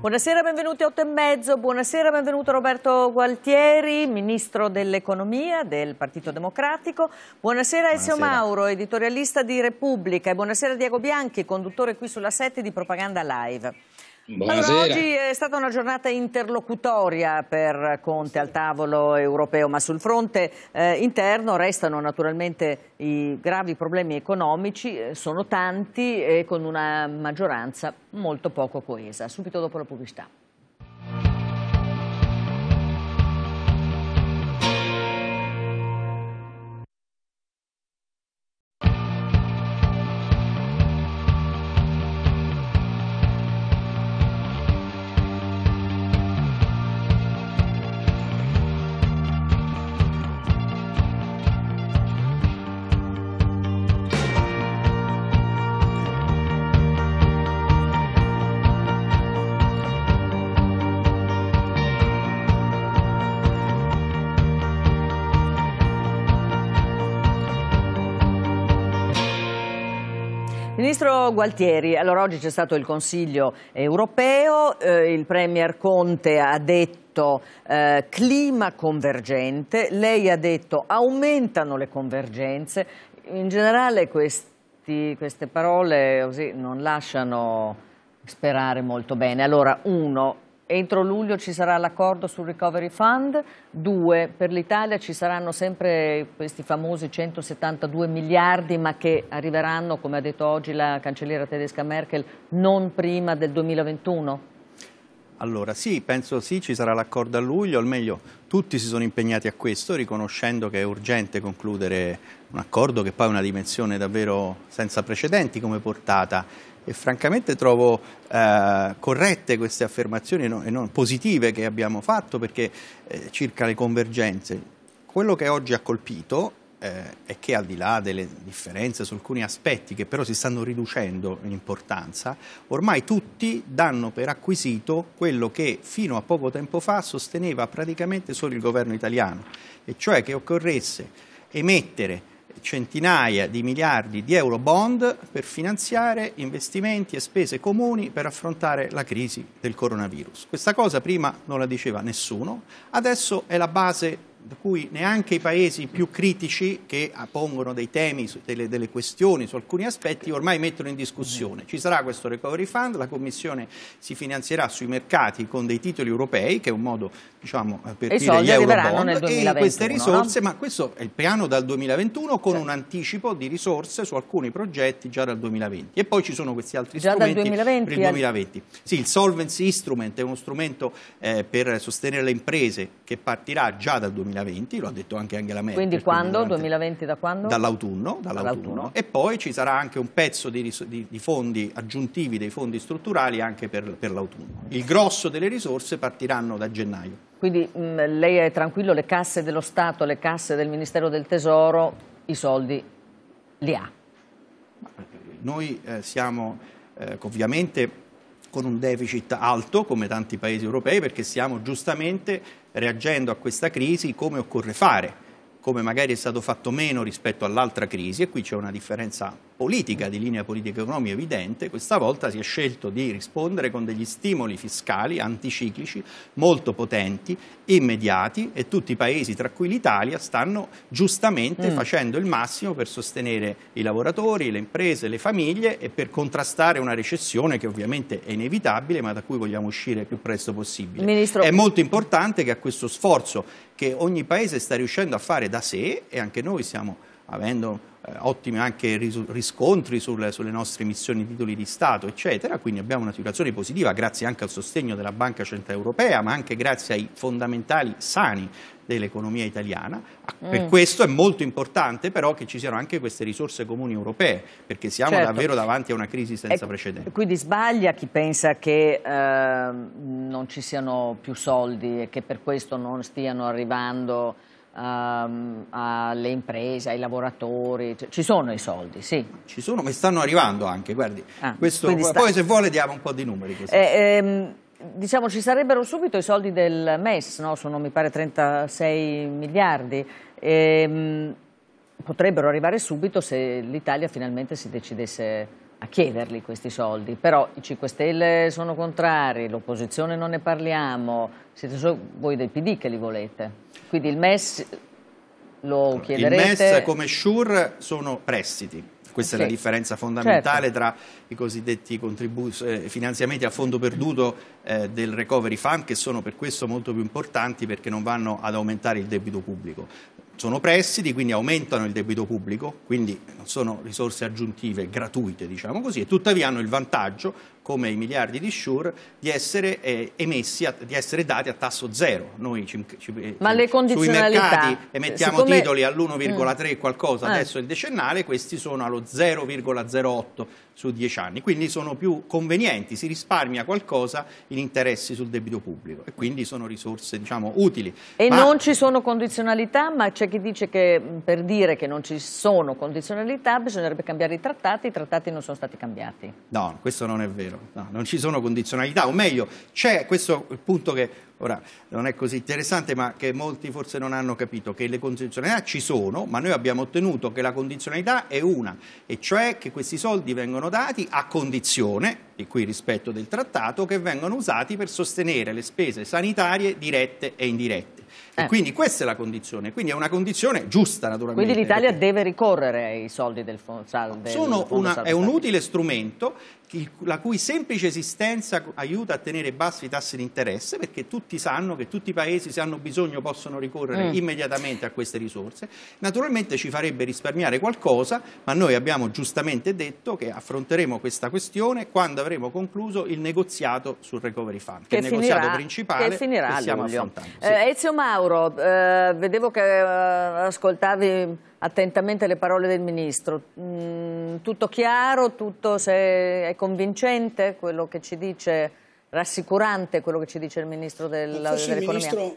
Buonasera, benvenuti a 8 e mezzo. Buonasera, benvenuto Roberto Gualtieri, ministro dell'economia del Partito Democratico. Buonasera, Ezio Mauro, editorialista di Repubblica. E buonasera Diego Bianchi, conduttore qui sulla sette di Propaganda Live. Buonasera. Allora, oggi è stata una giornata interlocutoria per Conte al tavolo europeo, ma sul fronte eh, interno restano naturalmente i gravi problemi economici, eh, sono tanti e con una maggioranza molto poco coesa. Subito dopo la pubblicità. Ministro Gualtieri, allora oggi c'è stato il Consiglio europeo, eh, il Premier Conte ha detto eh, clima convergente, lei ha detto aumentano le convergenze, in generale questi, queste parole così, non lasciano sperare molto bene. Allora, uno, entro luglio ci sarà l'accordo sul Recovery Fund, due, per l'Italia ci saranno sempre questi famosi 172 miliardi ma che arriveranno, come ha detto oggi la cancelliera tedesca Merkel, non prima del 2021? Allora sì, penso sì, ci sarà l'accordo a luglio, al meglio tutti si sono impegnati a questo riconoscendo che è urgente concludere un accordo che poi ha una dimensione davvero senza precedenti come portata e francamente trovo eh, corrette queste affermazioni no, e non positive che abbiamo fatto perché eh, circa le convergenze. Quello che oggi ha colpito eh, è che al di là delle differenze su alcuni aspetti che però si stanno riducendo in importanza, ormai tutti danno per acquisito quello che fino a poco tempo fa sosteneva praticamente solo il governo italiano, e cioè che occorresse emettere centinaia di miliardi di euro bond per finanziare investimenti e spese comuni per affrontare la crisi del coronavirus. Questa cosa prima non la diceva nessuno, adesso è la base per cui neanche i paesi più critici che pongono dei temi, delle, delle, questioni su alcuni aspetti ormai mettono in discussione. Ci sarà questo recovery fund, la Commissione si finanzierà sui mercati con dei titoli europei, che è un modo diciamo, eh, per e dire gli eurobond, e 2021, queste risorse, no? ma questo è il piano dal 2021 con cioè. un anticipo di risorse su alcuni progetti già dal 2020 e poi ci sono questi altri già strumenti 2020, per il 2020. Eh? Sì, il Solvency Instrument è uno strumento eh, per sostenere le imprese che partirà già dal 2020 2020, lo ha detto anche Angela Merkel. Quindi quando? Durante... 2020 da quando? Dall'autunno, dall'autunno. E poi ci sarà anche un pezzo di, di, di fondi aggiuntivi, dei fondi strutturali anche per, per l'autunno. Il grosso delle risorse partiranno da gennaio. Quindi mh, mm, lei è tranquillo, le casse dello Stato, le casse del Ministero del Tesoro, i soldi li ha? Eh, noi eh, siamo eh, ovviamente con un deficit alto come tanti paesi europei perché stiamo giustamente reagendo a questa crisi come occorre fare, come magari è stato fatto meno rispetto all'altra crisi e qui c'è una differenza politica, di linea politica economica evidente, questa volta si è scelto di rispondere con degli stimoli fiscali anticiclici molto potenti, immediati e tutti i paesi, tra cui l'Italia, stanno giustamente mm. facendo il massimo per sostenere i lavoratori, le imprese, le famiglie e per contrastare una recessione che ovviamente è inevitabile ma da cui vogliamo uscire il più presto possibile. Ministro... È molto importante che a questo sforzo che ogni paese sta riuscendo a fare da sé e anche noi siamo avendo eh, ottimi anche riscontri sulle, sulle, nostre emissioni di titoli di Stato, eccetera. Quindi abbiamo una situazione positiva grazie anche al sostegno della Banca Centrale Europea, ma anche grazie ai fondamentali sani dell'economia italiana. Ah, per mm. questo è molto importante però che ci siano anche queste risorse comuni europee, perché siamo certo. davvero davanti a una crisi senza e, precedenti. Quindi sbaglia chi pensa che eh, non ci siano più soldi e che per questo non stiano arrivando Ehm, alle imprese, ai lavoratori, ci sono i soldi, sì. Ci sono, ma stanno arrivando anche, guardi. Ah, questo, poi se vuole diamo un po' di numeri. Eh, ehm, diciamo, ci sarebbero subito i soldi del MES, no? sono mi pare 36 miliardi, e, ehm, potrebbero arrivare subito se l'Italia finalmente si decidesse a chiederli questi soldi, però i 5 Stelle sono contrari, l'opposizione non ne parliamo, siete solo voi del PD che li volete. Quindi il MES lo chiederete... Il MES come SURE sono prestiti. Questa sì. è la differenza fondamentale certo. tra i cosiddetti eh, finanziamenti a fondo perduto eh, del Recovery Fund, che sono per questo molto più importanti perché non vanno ad aumentare il debito pubblico sono prestiti, quindi aumentano il debito pubblico, quindi non sono risorse aggiuntive gratuite, diciamo così, e tuttavia hanno il vantaggio, come i miliardi di Sure, di essere eh, emessi, a, di essere dati a tasso zero. Noi ci, ci, Ma le sui mercati emettiamo siccome... titoli all'1,3 mm. qualcosa, eh. adesso eh. il decennale, questi sono allo 0,08 su dieci anni, quindi sono più convenienti, si risparmia qualcosa in interessi sul debito pubblico e quindi sono risorse diciamo, utili. E ma... non ci sono condizionalità, ma c'è chi dice che mm, per dire che non ci sono condizionalità bisognerebbe cambiare i trattati, i trattati non sono stati cambiati. No, questo non è vero, no, non ci sono condizionalità, o meglio, c'è questo punto che Ora, non è così interessante, ma che molti forse non hanno capito, che le condizionalità ci sono, ma noi abbiamo ottenuto che la condizionalità è una, e cioè che questi soldi vengono dati a condizione, e qui rispetto del trattato, che vengano usati per sostenere le spese sanitarie dirette e indirette. Eh. Quindi questa è la condizione, quindi è una condizione giusta naturalmente. Quindi l'Italia perché... deve ricorrere ai soldi del fondo salve. Sono fondo una, salve è un utile strumento la cui semplice esistenza aiuta a tenere bassi i tassi di interesse perché tutti sanno che tutti i paesi se hanno bisogno possono ricorrere mm. immediatamente a queste risorse. Naturalmente ci farebbe risparmiare qualcosa, ma noi abbiamo giustamente detto che affronteremo questa questione quando avremo concluso il negoziato sul Recovery Fund, che, che è il negoziato principale che, che stiamo affrontando. Sì. Eh, Mauro, eh, vedevo che eh, ascoltavi attentamente le parole del Ministro. Mm, tutto chiaro, tutto se è convincente quello che ci dice, rassicurante quello che ci dice il Ministro dell'Economia?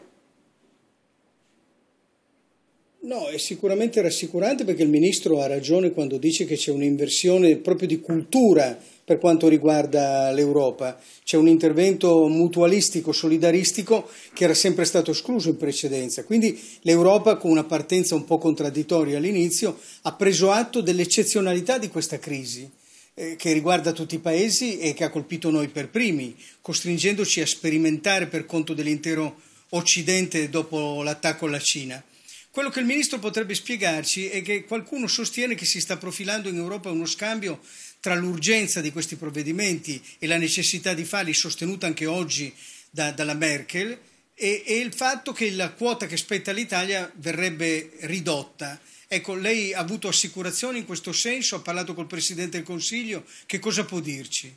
No, è sicuramente rassicurante perché il ministro ha ragione quando dice che c'è un'inversione proprio di cultura per quanto riguarda l'Europa. C'è un intervento mutualistico, solidaristico che era sempre stato escluso in precedenza. Quindi l'Europa, con una partenza un po' contraddittoria all'inizio, ha preso atto dell'eccezionalità di questa crisi eh, che riguarda tutti i paesi e che ha colpito noi per primi, costringendoci a sperimentare per conto dell'intero Occidente dopo l'attacco alla Cina quello che il ministro potrebbe spiegarci è che qualcuno sostiene che si sta profilando in Europa uno scambio tra l'urgenza di questi provvedimenti e la necessità di farli, sostenuta anche oggi da, dalla Merkel, e, e, il fatto che la quota che spetta all'Italia verrebbe ridotta. Ecco, lei ha avuto assicurazioni in questo senso? Ha parlato col Presidente del Consiglio? Che cosa può dirci?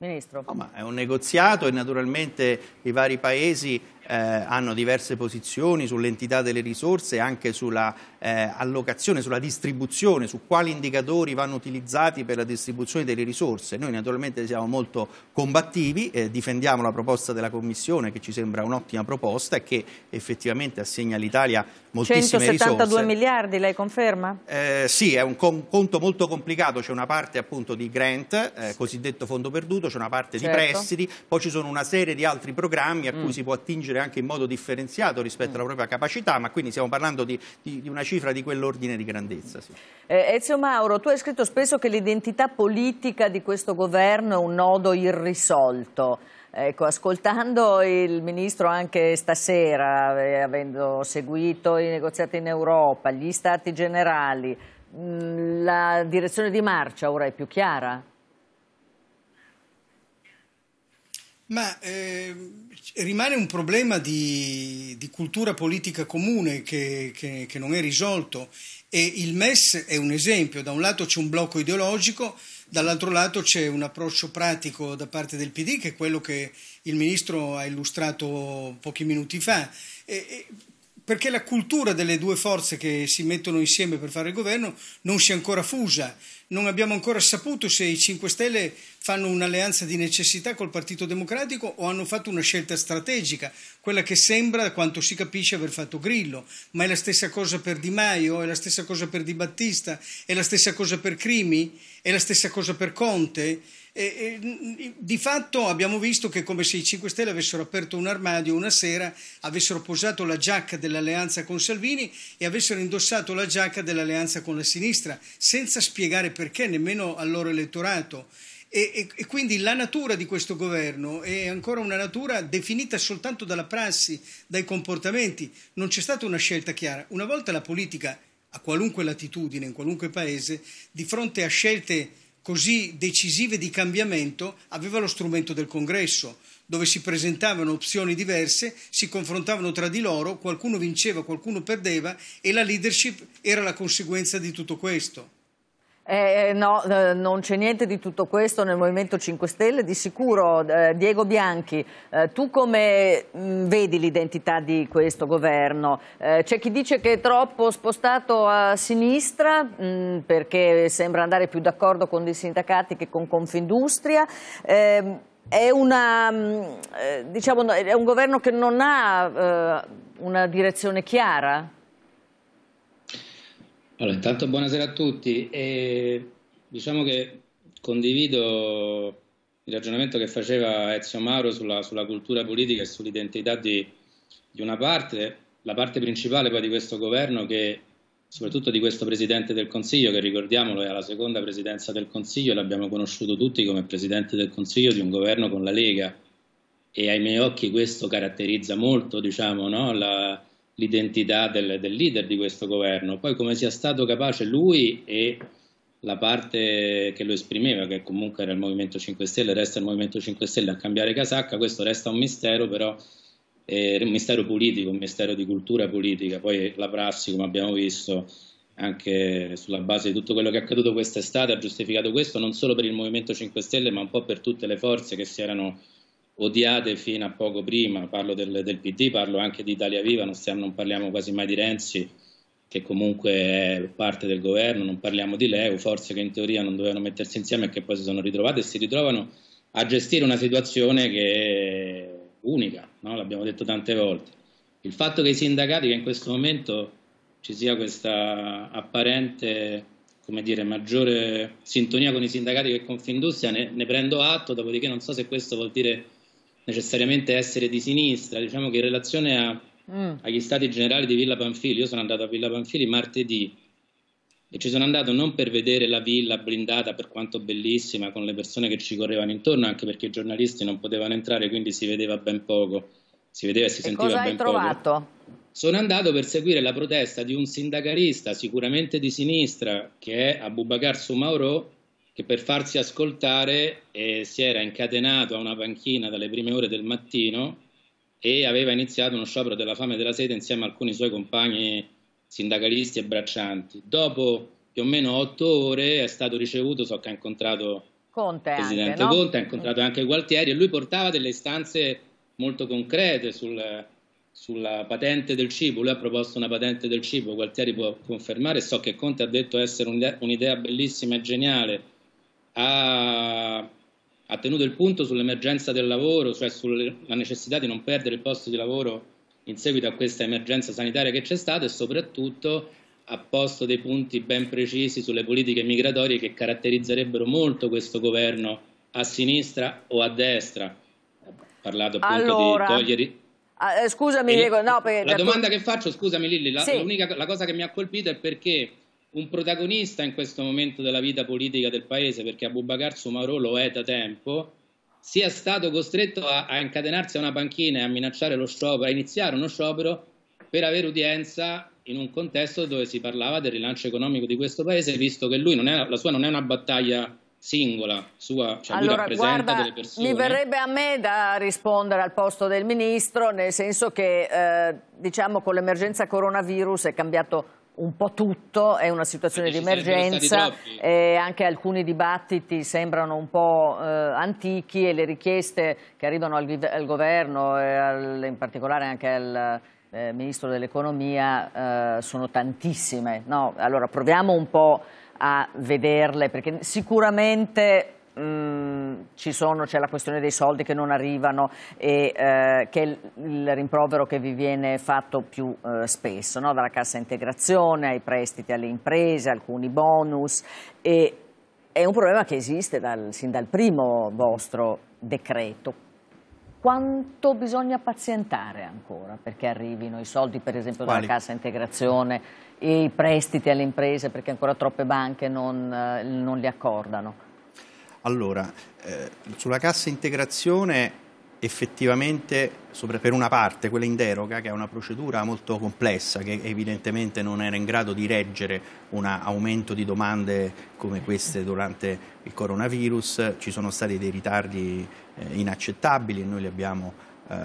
Ministro. No, è un negoziato e naturalmente i vari paesi eh, hanno diverse posizioni sull'entità delle risorse e anche sulla eh, allocazione, sulla distribuzione, su quali indicatori vanno utilizzati per la distribuzione delle risorse. Noi naturalmente siamo molto combattivi, eh, difendiamo la proposta della Commissione che ci sembra un'ottima proposta e che effettivamente assegna all'Italia moltissime 172 risorse. 172 miliardi, lei conferma? Eh, sì, è un conto molto complicato, c'è una parte appunto di grant, eh, cosiddetto fondo perduto, c'è una parte certo. di prestiti, poi ci sono una serie di altri programmi a mm. cui si può attingere anche in modo differenziato rispetto mm. alla propria capacità, ma quindi stiamo parlando di, di, di una cifra di quell'ordine di grandezza. Sì. Eh, Ezio Mauro, tu hai scritto spesso che l'identità politica di questo governo è un nodo irrisolto. Ecco, ascoltando il Ministro anche stasera, eh, avendo seguito i negoziati in Europa, gli Stati Generali, mh, mm, la direzione di marcia ora è più chiara? Ma eh, rimane un problema di, di, cultura politica comune che, che, che non è risolto e il MES è un esempio, da un lato c'è un blocco ideologico, dall'altro lato c'è un approccio pratico da parte del PD che è quello che il Ministro ha illustrato pochi minuti fa. E, perché la cultura delle due forze che si mettono insieme per fare il governo non si è ancora fusa. Non abbiamo ancora saputo se i 5 Stelle fanno un'alleanza di necessità col Partito Democratico o hanno fatto una scelta strategica, quella che sembra, da quanto si capisce, aver fatto Grillo. Ma è la stessa cosa per Di Maio, è la stessa cosa per Di Battista, è la stessa cosa per Crimi, è la stessa cosa per Conte. E, e, di fatto abbiamo visto che come se i 5 Stelle avessero aperto un armadio una sera, avessero posato la giacca dell'alleanza con Salvini e avessero indossato la giacca dell'alleanza con la sinistra, senza spiegare perché nemmeno al loro elettorato. E, e, quindi la natura di questo governo è ancora una natura definita soltanto dalla prassi, dai comportamenti. Non c'è stata una scelta chiara. Una volta la politica, a qualunque latitudine, in qualunque paese, di fronte a scelte così decisive di cambiamento aveva lo strumento del congresso, dove si presentavano opzioni diverse, si confrontavano tra di loro, qualcuno vinceva, qualcuno perdeva e la leadership era la conseguenza di tutto questo. Eh, eh, no, eh, non c'è niente di tutto questo nel Movimento 5 Stelle, di sicuro. Eh, Diego Bianchi, eh, tu come mh, mm, vedi l'identità di questo governo? c'è chi dice che è troppo spostato a sinistra mh, mm, perché sembra andare più d'accordo con i sindacati che con Confindustria. Ehm, è, una, mm, diciamo, è, un governo che non ha una direzione chiara? Allora, intanto buonasera a tutti. E diciamo che condivido il ragionamento che faceva Ezio Mauro sulla, sulla cultura politica e sull'identità di, di, una parte, la parte principale poi di questo governo che, soprattutto di questo Presidente del Consiglio, che ricordiamolo è alla seconda Presidenza del Consiglio, l'abbiamo conosciuto tutti come Presidente del Consiglio di un governo con la Lega e ai miei occhi questo caratterizza molto diciamo, no? la, l'identità del, del, leader di questo governo, poi come sia stato capace lui e la parte che lo esprimeva, che comunque era il Movimento 5 Stelle, resta il Movimento 5 Stelle a cambiare casacca, questo resta un mistero però, eh, un mistero politico, un mistero di cultura politica, poi la prassi come abbiamo visto anche sulla base di tutto quello che è accaduto quest'estate ha giustificato questo non solo per il Movimento 5 Stelle ma un po' per tutte le forze che si erano odiate fino a poco prima, parlo del, del PD, parlo anche di Italia Viva, non, stiamo, non, parliamo quasi mai di Renzi, che comunque è parte del governo, non parliamo di Leo, forze che in teoria non dovevano mettersi insieme e che poi si sono ritrovate e si ritrovano a gestire una situazione che è unica, no? l'abbiamo detto tante volte. Il fatto che i sindacati che in questo momento ci sia questa apparente come dire, maggiore sintonia con i sindacati che Confindustria, ne, ne prendo atto, dopodiché non so se questo vuol dire necessariamente essere di sinistra, diciamo che in relazione a, mm. agli stati generali di Villa Panfili, io sono andato a Villa Panfili martedì e ci sono andato non per vedere la villa blindata per quanto bellissima con le persone che ci correvano intorno, anche perché i giornalisti non potevano entrare, quindi si vedeva ben poco, si vedeva e si e sentiva cosa ben hai trovato? Poco. Sono andato per seguire la protesta di un sindacalista sicuramente di sinistra che è Abubakar Sumauro che per farsi ascoltare eh, si era incatenato a una panchina dalle prime ore del mattino e aveva iniziato uno sciopero della fame e della sete insieme a alcuni suoi compagni sindacalisti e braccianti. Dopo più o meno otto ore è stato ricevuto, so che ha incontrato Conte il Presidente anche, no? Conte, ha incontrato anche Gualtieri e lui portava delle istanze molto concrete sul, sulla patente del cibo, lui ha proposto una patente del cibo, Gualtieri può confermare, so che Conte ha detto essere un'idea bellissima e geniale, ha, ha tenuto il punto sull'emergenza del lavoro, cioè sulla necessità di non perdere il posto di lavoro in seguito a questa emergenza sanitaria che c'è stata e soprattutto ha posto dei punti ben precisi sulle politiche migratorie che caratterizzerebbero molto questo governo a sinistra o a destra. Ha parlato appunto allora, di togliere... Ah, eh, scusami, e, Diego, no, perché, la domanda tu... che faccio, scusami Lilli, la, sì. la cosa che mi ha colpito è perché un protagonista in questo momento della vita politica del paese, perché Abubakar Sumarò lo è da tempo, sia stato costretto a, a incatenarsi a una panchina e a minacciare lo sciopero, a iniziare uno sciopero per avere udienza in un contesto dove si parlava del rilancio economico di questo paese, visto che lui non è, la sua non è una battaglia singola, sua, cioè allora, guarda, delle persone. Mi verrebbe a me da rispondere al posto del Ministro, nel senso che eh, diciamo con l'emergenza coronavirus è cambiato un po' tutto, è una situazione di emergenza, eh, anche alcuni dibattiti sembrano un po' eh, antichi e le richieste che arrivano al, al governo e al, in particolare anche al eh, Ministro dell'Economia eh, sono tantissime. No? Allora proviamo un po' a vederle perché sicuramente... Mh, mm, c'è la questione dei soldi che non arrivano e eh, che è il, rimprovero che vi viene fatto più eh, spesso, no? dalla cassa integrazione ai prestiti alle imprese, alcuni bonus e è un problema che esiste dal, sin dal primo vostro decreto quanto bisogna pazientare ancora perché arrivino i soldi per esempio Quali? dalla cassa integrazione, e i prestiti alle imprese perché ancora troppe banche non, eh, non li accordano? Allora, eh, sulla cassa integrazione effettivamente per una parte, quella in deroga, che è una procedura molto complessa, che evidentemente non era in grado di reggere un aumento di domande come queste durante il coronavirus, ci sono stati dei ritardi eh, inaccettabili e noi li abbiamo eh,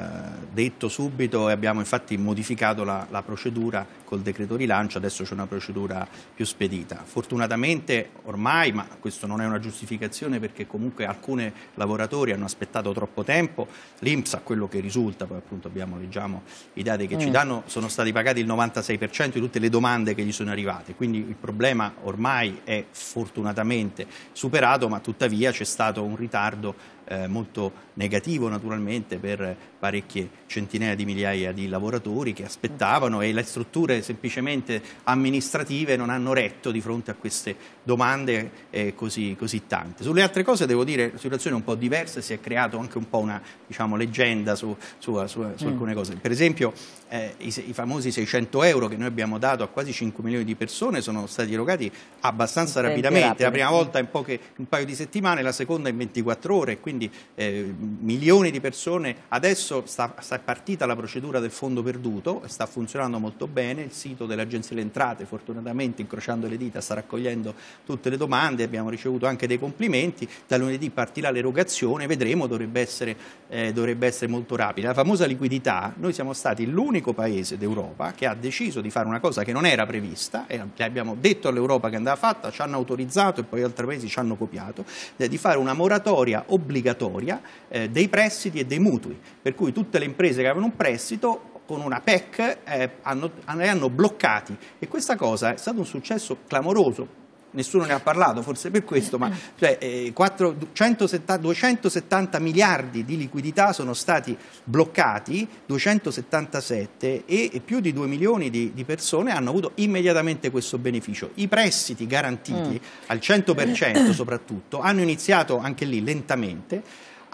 detto subito e abbiamo infatti modificato la, la, procedura col decreto rilancio, adesso c'è una procedura più spedita. Fortunatamente ormai, ma questo non è una giustificazione perché comunque alcuni lavoratori hanno aspettato troppo tempo, l'Inps a quello che risulta, poi appunto abbiamo, leggiamo i dati che mm. ci danno, sono stati pagati il 96% di tutte le domande che gli sono arrivate, quindi il problema ormai è fortunatamente superato, ma tuttavia c'è stato un ritardo eh, molto negativo naturalmente per parecchie centinaia di migliaia di lavoratori che aspettavano e le strutture semplicemente amministrative non hanno retto di fronte a queste domande eh, così, così, tante. Sulle altre cose devo dire la situazione è un po' diversa, si è creata anche un po' una diciamo, leggenda su, su, su, su mm. alcune cose. Per esempio eh, i, i famosi 600 euro che noi abbiamo dato a quasi 5 milioni di persone sono stati erogati abbastanza rapidamente, la prima volta in, poche, in un paio di settimane, la seconda in 24 ore. Quindi quindi eh, milioni di persone. Adesso sta, sta, partita la procedura del fondo perduto, sta funzionando molto bene, il sito dell'Agenzia delle Entrate fortunatamente incrociando le dita sta raccogliendo tutte le domande, abbiamo ricevuto anche dei complimenti, da lunedì partirà l'erogazione, vedremo, dovrebbe essere, eh, dovrebbe essere molto rapida. La famosa liquidità, noi siamo stati l'unico paese d'Europa che ha deciso di fare una cosa che non era prevista, e abbiamo detto all'Europa che andava fatta, ci hanno autorizzato e poi altri paesi ci hanno copiato, eh, di fare una moratoria obbligatoria obbligatoria eh, dei prestiti e dei mutui, per cui tutte le imprese che avevano un prestito con una PEC eh, hanno, hanno bloccati e questa cosa è stato un successo clamoroso nessuno ne ha parlato, forse per questo, ma cioè, eh, 4, 170, 270 miliardi di liquidità sono stati bloccati, 277 e, e più di 2 milioni di, di, persone hanno avuto immediatamente questo beneficio. I prestiti garantiti mm. al 100% soprattutto hanno iniziato anche lì lentamente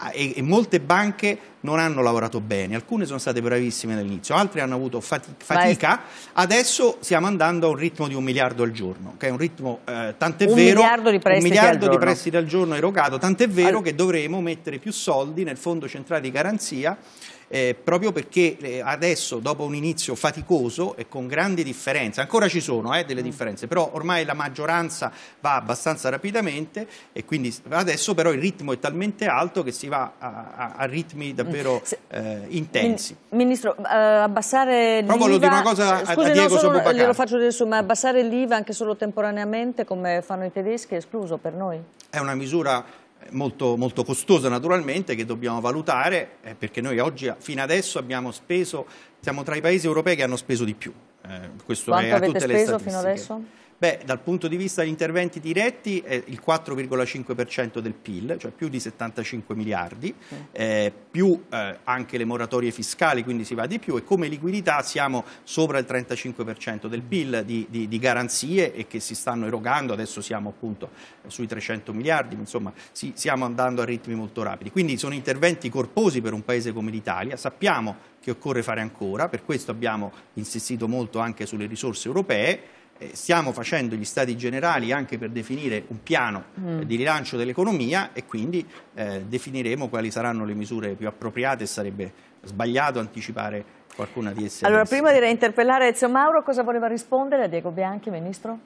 Ah, e, e, molte banche non hanno lavorato bene, alcune sono state bravissime all'inizio, altre hanno avuto fati fatica, adesso stiamo andando a un ritmo di un miliardo al giorno, che è un ritmo eh, tant'è un vero, miliardo di prestiti, un miliardo al, di prestiti al giorno erogato, tant'è vero allora. che dovremo mettere più soldi nel Fondo Centrale di Garanzia eh, proprio perché eh, adesso, dopo un inizio faticoso e con grandi differenze, ancora ci sono eh, delle mm. differenze, però ormai la maggioranza va abbastanza rapidamente e quindi adesso però il ritmo è talmente alto che si va a, a, a ritmi davvero eh, intensi. Ministro, eh, abbassare l'IVA... Però voglio dire una cosa a, Scusi, a Diego no, glielo faccio dire su, ma abbassare l'IVA anche solo temporaneamente come fanno i tedeschi è escluso per noi? È una misura molto, molto costosa naturalmente che dobbiamo valutare eh, perché noi oggi fino adesso abbiamo speso, siamo tra i paesi europei che hanno speso di più. Eh, questo Quanto è a tutte le statistiche. fino adesso? Beh, dal punto di vista degli interventi diretti è eh, il 4,5% del PIL, cioè più di 75 miliardi, eh, più eh, anche le moratorie fiscali, quindi si va di più e come liquidità siamo sopra il 35% del PIL di, di, di, garanzie e che si stanno erogando, adesso siamo appunto sui 300 miliardi, insomma si, stiamo andando a ritmi molto rapidi. Quindi sono interventi corposi per un paese come l'Italia, sappiamo che occorre fare ancora, per questo abbiamo insistito molto anche sulle risorse europee eh, stiamo facendo gli stati generali anche per definire un piano eh, mm. di rilancio dell'economia e quindi eh, definiremo quali saranno le misure più appropriate e sarebbe sbagliato anticipare qualcuna di esse. Allora, prima di reinterpellare Ezio Mauro, cosa voleva rispondere a Diego Bianchi, Ministro?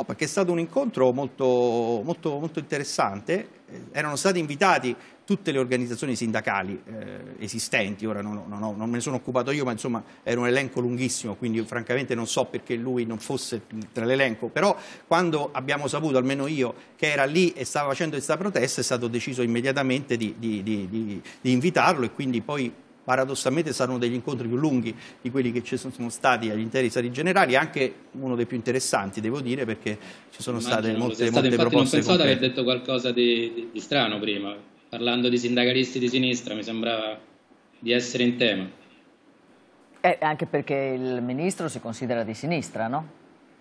Oh, perché è stato un incontro molto, molto, molto, interessante, eh, erano stati invitati tutte le organizzazioni sindacali eh, esistenti, ora non, non, non, me ne sono occupato io, ma insomma era un elenco lunghissimo, quindi francamente non so perché lui non fosse tra l'elenco, però quando abbiamo saputo, almeno io, che era lì e stava facendo questa protesta, è stato deciso immediatamente di, di, di, di invitarlo e quindi poi paradossalmente saranno degli incontri più lunghi di quelli che ci sono stati agli interi stati generali, anche uno dei più interessanti, devo dire, perché ci sono Immagino, state molte, stato, molte proposte. Non pensavo di aver detto qualcosa di, di, di strano prima, parlando di sindacalisti di sinistra, mi sembrava di essere in tema. Eh, anche perché il ministro si considera di sinistra, no?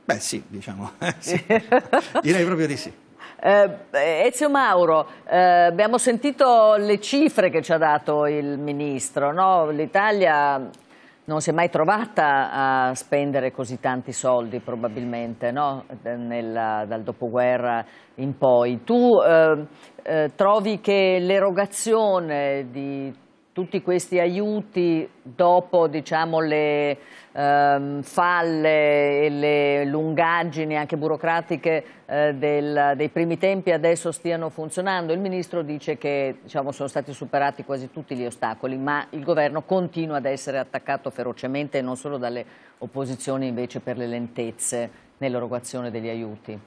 Beh sì, diciamo, sì. direi proprio di sì. Eh, eh, Ezio Mauro, eh, abbiamo sentito le cifre che ci ha dato il Ministro, no? l'Italia non si è mai trovata a spendere così tanti soldi probabilmente no? Nella, dal dopoguerra in poi. Tu eh, eh trovi che l'erogazione di tutti questi aiuti dopo diciamo, le ehm, falle e le lungaggini anche burocratiche eh, del, dei primi tempi adesso stiano funzionando. Il Ministro dice che diciamo, sono stati superati quasi tutti gli ostacoli, ma il Governo continua ad essere attaccato ferocemente non solo dalle opposizioni invece per le lentezze nell'erogazione degli aiuti.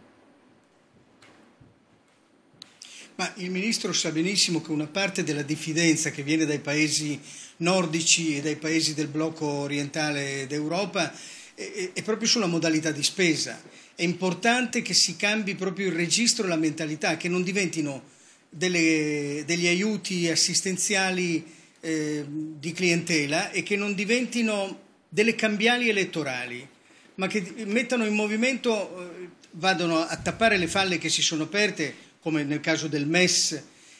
Ma il ministro sa benissimo che una parte della diffidenza che viene dai paesi nordici e dai paesi del blocco orientale d'Europa è, è proprio sulla modalità di spesa. È importante che si cambi proprio il registro e la mentalità, che non diventino delle, degli aiuti assistenziali eh, di clientela e che non diventino delle cambiali elettorali, ma che mettano in movimento, eh, vadano a tappare le falle che si sono aperte come nel caso del MES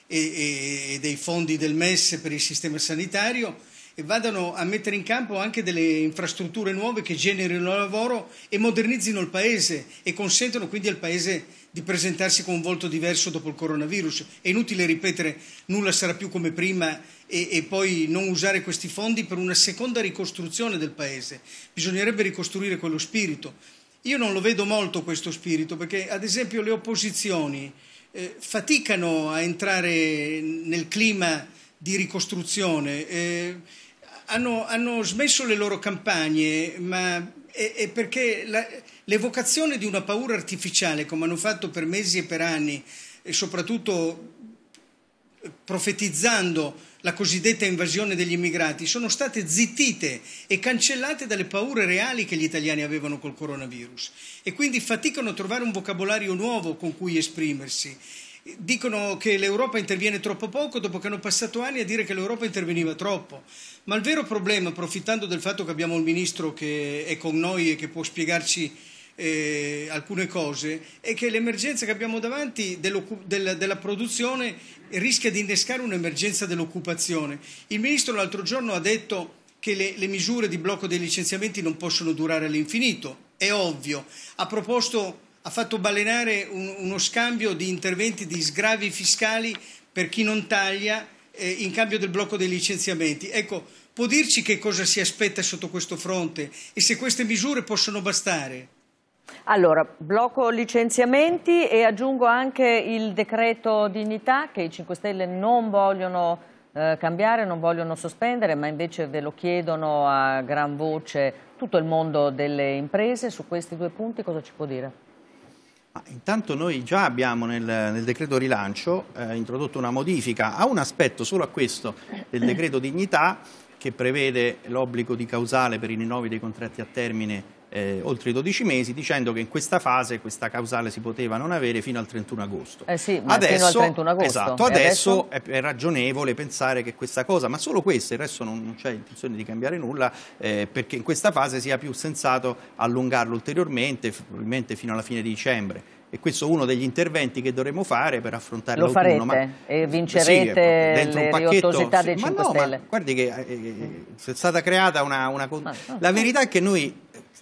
e, e dei fondi del MES per il sistema sanitario, e vadano a mettere in campo anche delle infrastrutture nuove che generino lavoro e modernizzino il Paese e consentano quindi al Paese di presentarsi con un volto diverso dopo il coronavirus. È inutile ripetere nulla sarà più come prima e, e poi non usare questi fondi per una seconda ricostruzione del Paese. Bisognerebbe ricostruire quello spirito. Io non lo vedo molto questo spirito perché ad esempio le opposizioni eh, faticano a entrare nel clima di ricostruzione, eh, hanno, hanno, smesso le loro campagne, ma è, è perché la, l'evocazione di una paura artificiale, come hanno fatto per mesi e per anni, e soprattutto profetizzando la cosiddetta invasione degli immigrati, sono state zittite e cancellate dalle paure reali che gli italiani avevano col coronavirus e quindi faticano a trovare un vocabolario nuovo con cui esprimersi. Dicono che l'Europa interviene troppo poco dopo che hanno passato anni a dire che l'Europa interveniva troppo. Ma il vero problema, approfittando del fatto che abbiamo il ministro che è con noi e che può spiegarci eh, alcune cose è che l'emergenza che abbiamo davanti della, della produzione rischia di innescare un'emergenza dell'occupazione. Il ministro l'altro giorno ha detto che le, le misure di blocco dei licenziamenti non possono durare all'infinito, è ovvio. Ha proposto ha fatto balenare un, uno scambio di interventi di sgravi fiscali per chi non taglia eh, in cambio del blocco dei licenziamenti. Ecco, può dirci che cosa si aspetta sotto questo fronte e se queste misure possono bastare? Allora, blocco licenziamenti e aggiungo anche il decreto dignità che i 5 Stelle non vogliono eh, cambiare, non vogliono sospendere, ma invece ve lo chiedono a gran voce tutto il mondo delle imprese. Su questi due punti cosa ci può dire? Ah, intanto noi già abbiamo nel, nel decreto rilancio eh, introdotto una modifica a un aspetto solo a questo del decreto dignità che prevede l'obbligo di causale per i rinnovi dei contratti a termine eh, oltre i 12 mesi dicendo che in questa fase questa causale si poteva non avere fino al 31 agosto. Eh sì, ma adesso, al 31 agosto. Esatto, adesso, adesso, È, ragionevole pensare che questa cosa, ma solo questa, il resto non, non c'è intenzione di cambiare nulla, eh, perché in questa fase sia più sensato allungarlo ulteriormente, probabilmente fino alla fine di dicembre e questo è uno degli interventi che dovremmo fare per affrontare lo l'autunno. Ma, e vincerete sì, ecco, le riottosità dei 5 no, Stelle. guardi che eh eh, eh, eh, è stata creata una... una... Ma, ah, no, la verità è che noi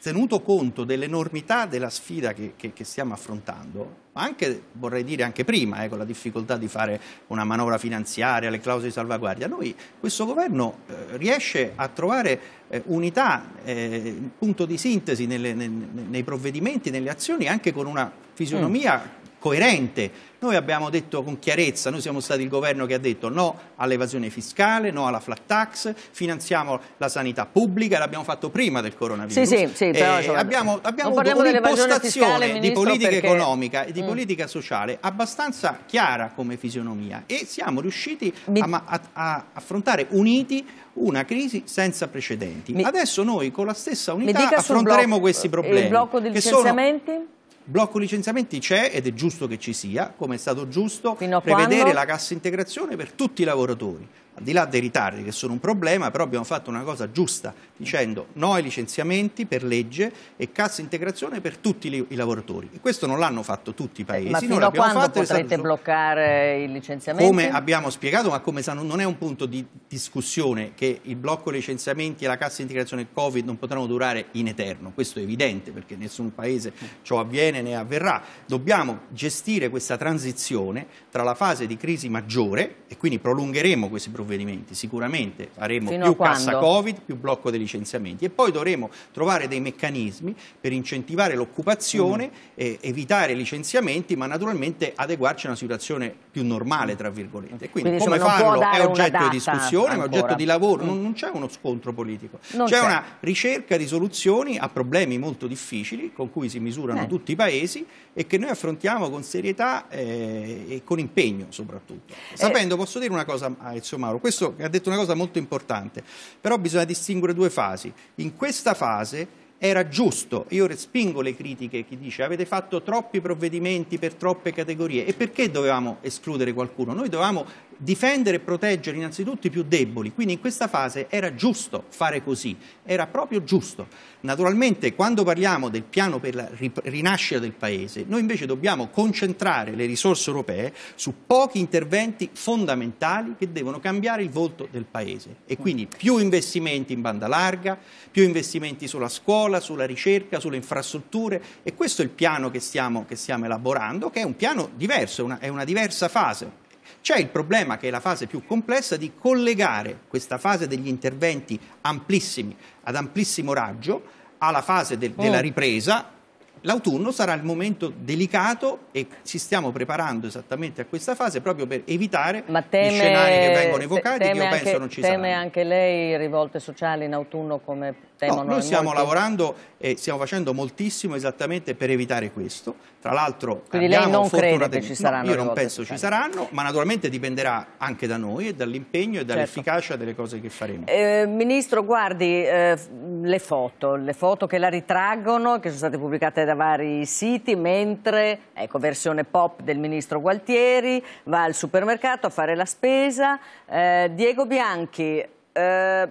tenuto conto dell'enormità della sfida che, che, che, stiamo affrontando, anche vorrei dire anche prima, eh, con la difficoltà di fare una manovra finanziaria, le clausole di salvaguardia, noi questo governo eh, riesce a trovare eh, unità, eh, punto di sintesi nelle, nel, nei provvedimenti, nelle azioni, anche con una fisionomia mm coerente. Noi abbiamo detto con chiarezza, noi siamo stati il governo che ha detto no all'evasione fiscale, no alla flat tax, finanziamo la sanità pubblica, l'abbiamo fatto prima del coronavirus. Sì, sì, sì, però, eh, abbiamo abbiamo avuto un'impostazione di politica perché... economica e di mm. politica sociale abbastanza chiara come fisionomia e siamo riusciti Mi... a, a, a, affrontare uniti una crisi senza precedenti. Mi... Adesso noi con la stessa unità affronteremo blocco, questi problemi. Il blocco dei licenziamenti? Sono blocco licenziamenti c'è ed è giusto che ci sia, come è stato giusto prevedere la cassa integrazione per tutti i lavoratori al di là dei ritardi che sono un problema, però abbiamo fatto una cosa giusta dicendo no ai licenziamenti per legge e cassa integrazione per tutti i lavoratori. E questo non l'hanno fatto tutti i paesi. Ma fino a quando fatto, potrete stato... bloccare i licenziamenti? Come abbiamo spiegato, ma come sanno, non è un punto di discussione che il blocco dei licenziamenti e la cassa integrazione Covid non potranno durare in eterno. Questo è evidente perché in nessun paese ciò avviene né avverrà. Dobbiamo gestire questa transizione tra la fase di crisi maggiore e quindi prolungheremo questi provvedimenti provvedimenti. Sicuramente faremo Fino più cassa Covid, più blocco dei licenziamenti e poi dovremo trovare dei meccanismi per incentivare l'occupazione, mm. evitare licenziamenti, ma naturalmente adeguarci a una situazione più normale, tra virgolette. Quindi, Quindi come diciamo, farlo è oggetto di discussione, ancora. è oggetto di lavoro, mm. non, non c'è uno scontro politico, c'è una ricerca di soluzioni a problemi molto difficili con cui si misurano eh. tutti i paesi e che noi affrontiamo con serietà eh, e con impegno soprattutto. Eh. Sapendo, eh. posso dire una cosa a Mauro, questo ha detto una cosa molto importante, però bisogna distinguere due fasi. In questa fase era giusto, io respingo le critiche chi dice avete fatto troppi provvedimenti per troppe categorie e perché dovevamo escludere qualcuno? Noi dovevamo difendere e proteggere innanzitutto i più deboli, quindi in questa fase era giusto fare così, era proprio giusto. Naturalmente quando parliamo del piano per la rinascita del Paese, noi invece dobbiamo concentrare le risorse europee su pochi interventi fondamentali che devono cambiare il volto del Paese e quindi più investimenti in banda larga, più investimenti sulla scuola, sulla ricerca, sulle infrastrutture e questo è il piano che stiamo, che stiamo elaborando, che è un piano diverso, è una, è una diversa fase. C'è il problema che è la fase più complessa di collegare questa fase degli interventi amplissimi ad amplissimo raggio alla fase del, della oh. ripresa. L'autunno sarà il momento delicato e ci stiamo preparando esattamente a questa fase proprio per evitare teme, gli scenari che vengono evocati che io anche, penso non ci teme saranno. Teme anche lei rivolte sociali in autunno come temono. No, noi stiamo molti... lavorando e stiamo facendo moltissimo esattamente per evitare questo. Tra l'altro, quindi lei non crede che ci saranno? No, io non penso ci saranno, ma naturalmente dipenderà anche da noi e dall'impegno e certo. dall'efficacia certo. delle cose che faremo. Eh, Ministro, guardi eh, le foto, le foto che la ritraggono, che sono state pubblicate da vari siti, mentre, ecco, versione pop del Ministro Gualtieri, va al supermercato a fare la spesa. Eh, Diego Bianchi. Eh,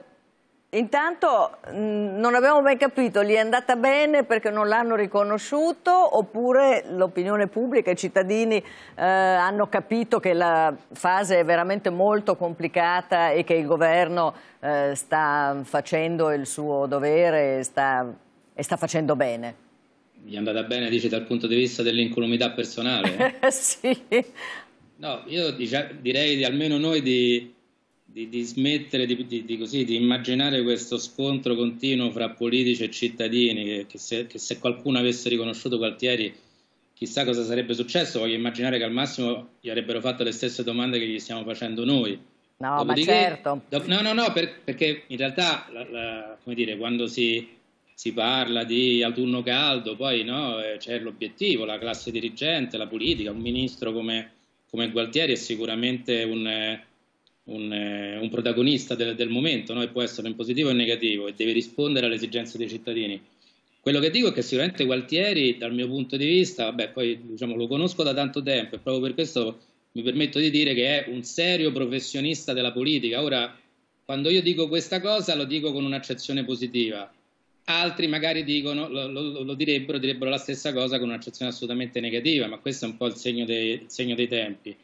Intanto mm, non abbiamo mai capito, gli è andata bene perché non l'hanno riconosciuto oppure l'opinione pubblica, i cittadini eh, hanno capito che la fase è veramente molto complicata e che il governo eh, sta facendo il suo dovere e sta, e sta facendo bene gli è andata bene, dice, dal punto di vista dell'incolumità personale? sì. No, io direi almeno noi di di, di smettere di, così, di, immaginare questo scontro continuo fra politici e cittadini, che, che, se, che se qualcuno avesse riconosciuto Gualtieri chissà cosa sarebbe successo, voglio immaginare che al massimo gli avrebbero fatto le stesse domande che gli stiamo facendo noi. No, Dopodiché, ma certo. Do, no, no, no, per, perché in realtà, la, la, come dire, quando si, si, parla di autunno caldo, poi no, eh, c'è l'obiettivo, la classe dirigente, la politica, un ministro come, come Gualtieri è sicuramente un, eh, un, eh, un protagonista del, del momento, no? e può essere in positivo o in negativo, e deve rispondere alle esigenze dei cittadini. Quello che dico è che sicuramente Gualtieri, dal mio punto di vista, vabbè, poi diciamo, lo conosco da tanto tempo e proprio per questo mi permetto di dire che è un serio professionista della politica. Ora, quando io dico questa cosa, lo dico con un'accezione positiva. Altri magari dicono, lo, lo, lo, direbbero, direbbero la stessa cosa con un'accezione assolutamente negativa, ma questo è un po' il segno dei, il segno dei tempi.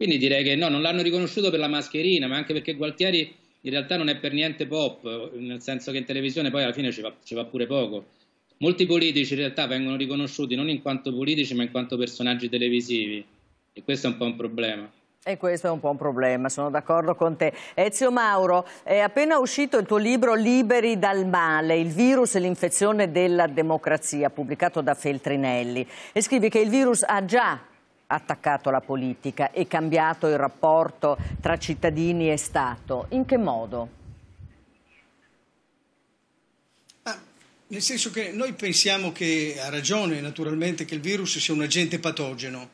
Quindi direi che no, non l'hanno riconosciuto per la mascherina, ma anche perché Gualtieri in realtà non è per niente pop, nel senso che in televisione poi alla fine ci va, ci va pure poco. Molti politici in realtà vengono riconosciuti non in quanto politici, ma in quanto personaggi televisivi. E questo è un po' un problema. E questo è un po' un problema, sono d'accordo con te. Ezio Mauro, è appena uscito il tuo libro Liberi dal male, il virus e l'infezione della democrazia, pubblicato da Feltrinelli. E scrivi che il virus ha già attaccato la politica e cambiato il rapporto tra cittadini e Stato. In che modo? Ah, nel senso che noi pensiamo che, ha ragione naturalmente, che il virus sia un agente patogeno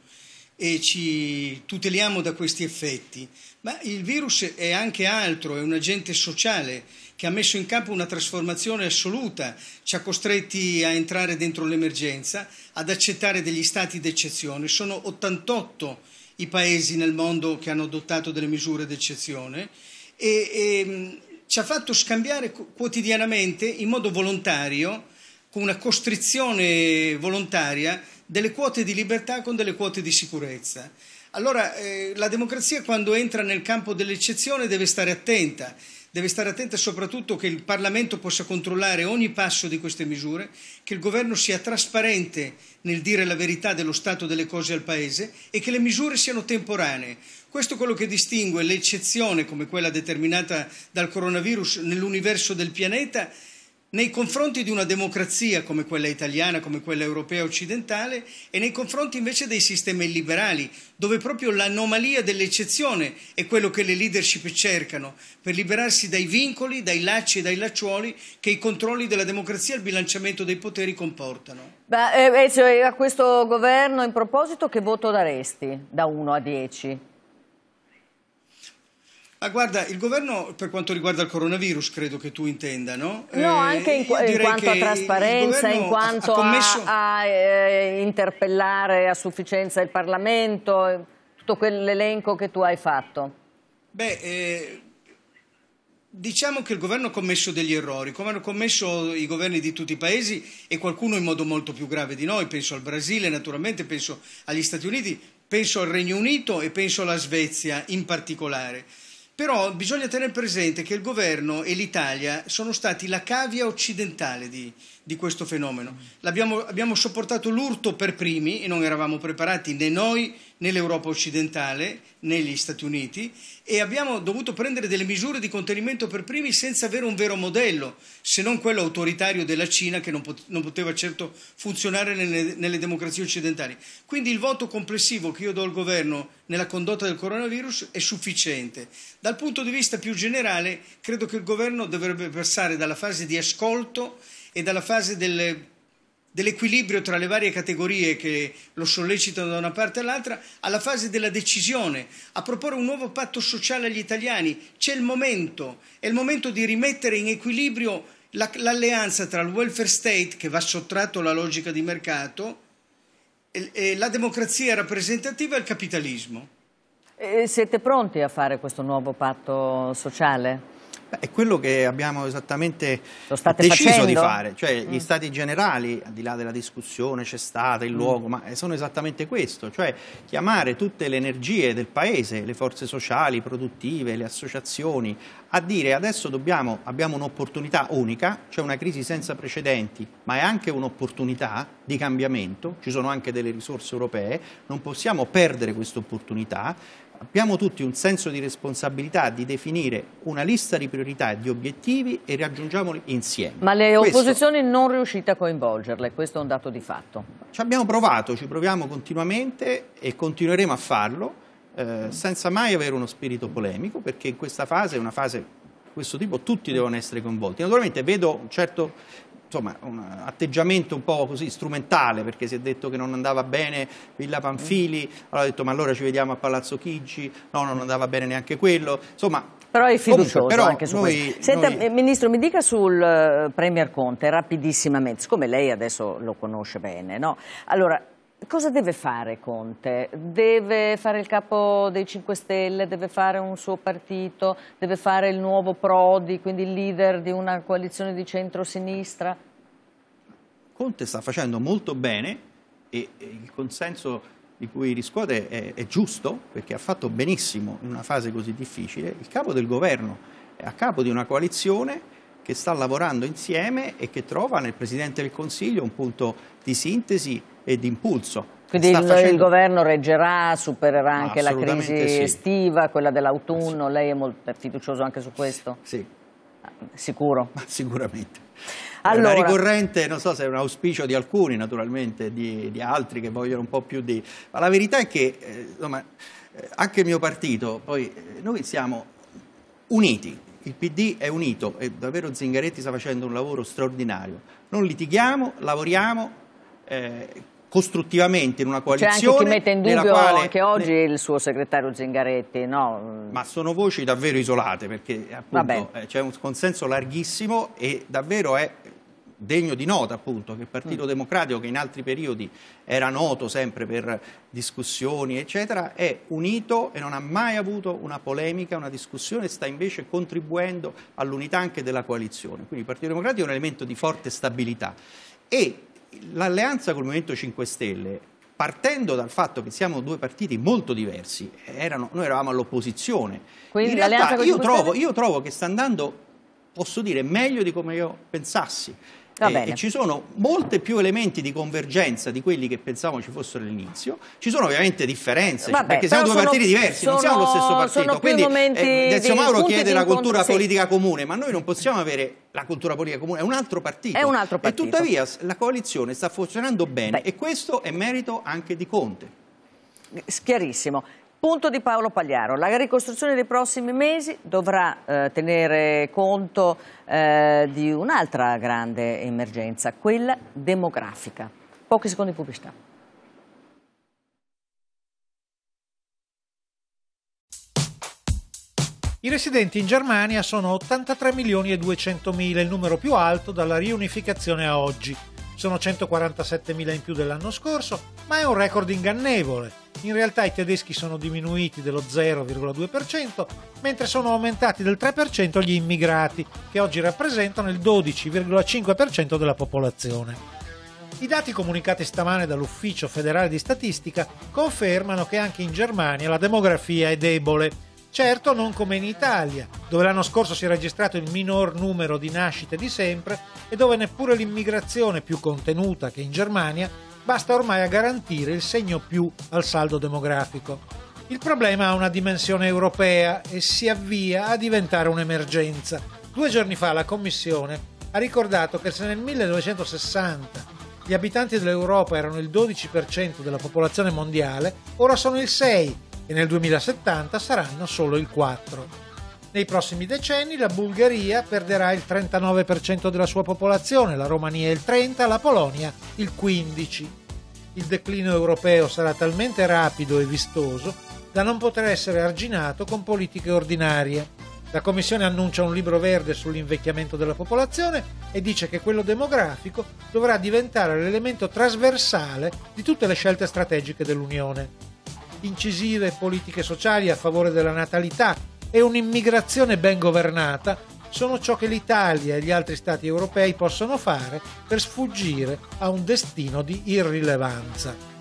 e ci tuteliamo da questi effetti, ma il virus è anche altro, è un agente sociale che ha messo in campo una trasformazione assoluta, ci ha costretti a entrare dentro l'emergenza, ad accettare degli stati d'eccezione. Sono 88 i paesi nel mondo che hanno adottato delle misure d'eccezione e, e mm, ci ha fatto scambiare quotidianamente in modo volontario, con una costrizione volontaria, delle quote di libertà con delle quote di sicurezza. Allora eh, la democrazia quando entra nel campo dell'eccezione deve stare attenta, deve stare attenta soprattutto che il Parlamento possa controllare ogni passo di queste misure, che il governo sia trasparente nel dire la verità dello stato delle cose al Paese e che le misure siano temporanee. Questo è quello che distingue l'eccezione come quella determinata dal coronavirus nell'universo del pianeta nei confronti di una democrazia come quella italiana, come quella europea occidentale e nei confronti invece dei sistemi liberali, dove proprio l'anomalia dell'eccezione è quello che le leadership cercano per liberarsi dai vincoli, dai lacci e dai lacciuoli che i controlli della democrazia e il bilanciamento dei poteri comportano. Beh, eh, eh cioè, a questo governo in proposito che voto daresti da 1 a 10? Ah, guarda, il governo per quanto riguarda il coronavirus credo che tu intenda, no? No, eh, anche in, in quanto a trasparenza, in quanto ha, commesso... a, a eh, interpellare a sufficienza il Parlamento, tutto quell'elenco che tu hai fatto. Beh, eh, diciamo che il governo ha commesso degli errori, come hanno commesso i governi di tutti i paesi e qualcuno in modo molto più grave di noi, penso al Brasile naturalmente, penso agli Stati Uniti, penso al Regno Unito e penso alla Svezia in particolare. Però bisogna tenere presente che il governo e l'Italia sono stati la cavia occidentale di, di questo fenomeno. Abbiamo sopportato l'urto per primi e non eravamo preparati né noi nell'Europa occidentale, negli Stati Uniti e abbiamo dovuto prendere delle misure di contenimento per primi senza avere un vero modello, se non quello autoritario della Cina che non, poteva certo funzionare nelle, nelle democrazie occidentali. Quindi il voto complessivo che io do al governo nella condotta del coronavirus è sufficiente. Dal punto di vista più generale credo che il governo dovrebbe passare dalla fase di ascolto e dalla fase del dell'equilibrio tra le varie categorie che lo sollecitano da una parte all'altra, alla fase della decisione, a proporre un nuovo patto sociale agli italiani. C'è il momento, è il momento di rimettere in equilibrio l'alleanza tra il welfare state, che va sottratto alla logica di mercato, la democrazia rappresentativa e il capitalismo. E siete pronti a fare questo nuovo patto sociale? è quello che abbiamo esattamente deciso facendo? di fare, cioè mm. gli stati generali, al di là della discussione c'è stata, il mm. luogo, ma eh, sono esattamente questo, cioè chiamare tutte le energie del Paese, le forze sociali, produttive, le associazioni, a dire adesso dobbiamo, abbiamo un'opportunità unica, c'è cioè una crisi senza precedenti, ma è anche un'opportunità di cambiamento, ci sono anche delle risorse europee, non possiamo perdere questa opportunità Abbiamo tutti un senso di responsabilità di definire una lista di priorità e di obiettivi e raggiungiamoli insieme. Ma le opposizioni questo, non riuscite a coinvolgerle, questo è un dato di fatto. Ci abbiamo provato, ci proviamo continuamente e continueremo a farlo eh, senza mai avere uno spirito polemico perché in questa fase è una fase di questo tipo tutti devono essere coinvolti. Naturalmente vedo un certo insomma, un atteggiamento un po' così strumentale, perché si è detto che non andava bene Villa Panfili, allora ho detto ma allora ci vediamo a Palazzo Chigi, no, non andava bene neanche quello, insomma... Però è fiducioso comunque, però anche su noi, questo. Senta, noi... Eh, ministro, mi dica sul eh, Premier Conte, rapidissimamente, siccome lei adesso lo conosce bene, no? Allora, Cosa deve fare Conte? Deve fare il capo dei 5 Stelle, deve fare un suo partito, deve fare il nuovo Prodi, quindi il leader di una coalizione di centrosinistra? Conte sta facendo molto bene e il consenso di cui riscuote è, è giusto perché ha fatto benissimo in una fase così difficile. Il capo del governo è a capo di una coalizione che sta lavorando insieme e che trova nel Presidente del Consiglio un punto di sintesi e di impulso. Quindi il, facendo... il, governo reggerà, supererà anche la crisi sì. estiva, quella dell'autunno, lei è molto fiducioso anche su questo? Sì. Sicuro? Ma sicuramente. Allora... È ricorrente, non so se è un auspicio di alcuni naturalmente, di, di altri che vogliono un po' più di... Ma la verità è che eh, insomma, eh, anche il mio partito, poi eh, noi siamo uniti, il PD è unito e davvero Zingaretti sta facendo un lavoro straordinario. Non litighiamo, lavoriamo, eh, costruttivamente in una coalizione. C'è anche chi mette in dubbio quale... anche oggi il suo segretario Zingaretti, no? Ma sono voci davvero isolate perché appunto eh, c'è un consenso larghissimo e davvero è degno di nota appunto che il Partito mm. Democratico che in altri periodi era noto sempre per discussioni eccetera è unito e non ha mai avuto una polemica, una discussione sta invece contribuendo all'unità anche della coalizione quindi il Partito Democratico è un elemento di forte stabilità e l'alleanza col Movimento 5 Stelle, partendo dal fatto che siamo due partiti molto diversi, erano, noi eravamo all'opposizione, in realtà io trovo, io trovo che sta andando, posso dire, meglio di come io pensassi e, e ci sono molti più elementi di convergenza di quelli che pensavamo ci fossero all'inizio. Ci sono ovviamente differenze, Vabbè, perché siamo due sono, partiti diversi, sono, non siamo lo stesso partito. Quindi eh, Dezio Mauro chiede la cultura sì. politica comune, ma noi non possiamo avere la cultura politica comune, è un altro partito. È un altro partito. E tuttavia la coalizione sta funzionando bene Beh. e questo è merito anche di Conte. Chiarissimo. Punto di Paolo Pagliaro. La ricostruzione dei prossimi mesi dovrà eh, tenere conto eh, di un'altra grande emergenza, quella demografica. Pochi secondi di pubblicità. I residenti in Germania sono 83 milioni e 200 mila, il numero più alto dalla riunificazione a oggi. Sono 147.000 in più dell'anno scorso, ma è un record ingannevole. In realtà i tedeschi sono diminuiti dello 0,2%, mentre sono aumentati del 3% gli immigrati, che oggi rappresentano il 12,5% della popolazione. I dati comunicati stamane dall'Ufficio federale di statistica confermano che anche in Germania la demografia è debole Certo non come in Italia, dove l'anno scorso si è registrato il minor numero di nascite di sempre e dove neppure l'immigrazione più contenuta che in Germania basta ormai a garantire il segno più al saldo demografico. Il problema ha una dimensione europea e si avvia a diventare un'emergenza. Due giorni fa la Commissione ha ricordato che se nel 1960 gli abitanti dell'Europa erano il 12% della popolazione mondiale, ora sono il 6% e nel 2070 saranno solo il 4. Nei prossimi decenni la Bulgaria perderà il 39% della sua popolazione, la Romania il 30%, la Polonia il 15%. Il declino europeo sarà talmente rapido e vistoso da non poter essere arginato con politiche ordinarie. La Commissione annuncia un libro verde sull'invecchiamento della popolazione e dice che quello demografico dovrà diventare l'elemento trasversale di tutte le scelte strategiche dell'Unione incisive politiche sociali a favore della natalità e un'immigrazione ben governata sono ciò che l'Italia e gli altri Stati europei possono fare per sfuggire a un destino di irrilevanza.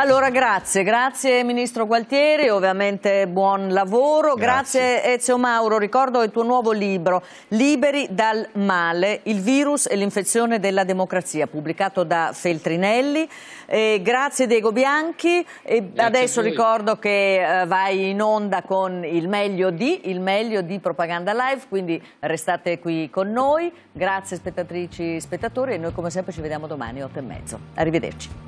Allora grazie, grazie Ministro Gualtieri, ovviamente buon lavoro, grazie, grazie Ezio Mauro, ricordo il tuo nuovo libro Liberi dal male, il virus e l'infezione della democrazia, pubblicato da Feltrinelli. E grazie Diego Bianchi, e adesso ricordo che eh, vai in onda con il meglio di, il meglio di Propaganda Live, quindi restate qui con noi, grazie spettatrici e spettatori e noi come sempre ci vediamo domani alle 8 e mezzo. Arrivederci.